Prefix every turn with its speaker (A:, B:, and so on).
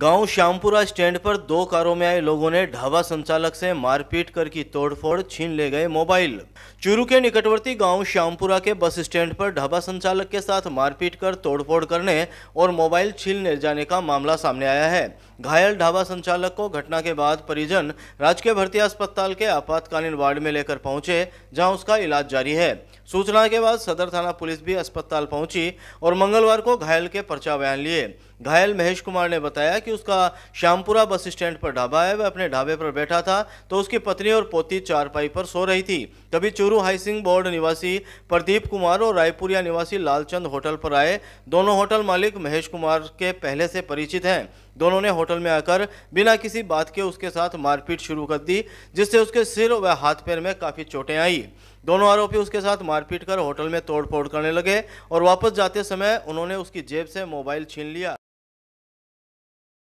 A: गांव श्यामपुरा स्टैंड पर दो कारों में आए लोगों ने ढाबा संचालक से मारपीट कर की तोड़फोड़ छीन ले गए मोबाइल चूरू के निकटवर्ती गांव श्यामपुरा के बस स्टैंड पर ढाबा संचालक के साथ मारपीट कर तोड़फोड़ करने और मोबाइल छीनने जाने का मामला सामने आया है घायल ढाबा संचालक को घटना के बाद परिजन राजकीय भर्ती अस्पताल के आपातकालीन वार्ड में लेकर पहुंचे जहाँ उसका इलाज जारी है सूचना के बाद सदर थाना पुलिस भी अस्पताल पहुंची और मंगलवार को घायल के पर्चा बयान लिए घायल महेश कुमार ने बताया कि उसका श्यामपुरा बस स्टैंड पर ढाबा है वह अपने ढाबे पर बैठा था तो उसकी पत्नी और पोती चारपाई पर सो रही थी तभी चूरू हाईसिंग बोर्ड निवासी प्रदीप कुमार और रायपुरिया निवासी लालचंद होटल पर आए दोनों होटल मालिक महेश कुमार के पहले से परिचित हैं दोनों ने होटल में आकर बिना किसी बात के उसके साथ मारपीट शुरू कर दी जिससे उसके सिर व हाथ पैर में काफ़ी चोटें आई दोनों आरोपी उसके साथ मारपीट कर होटल में तोड़फोड़ करने लगे और वापस जाते समय उन्होंने उसकी जेब से मोबाइल छीन लिया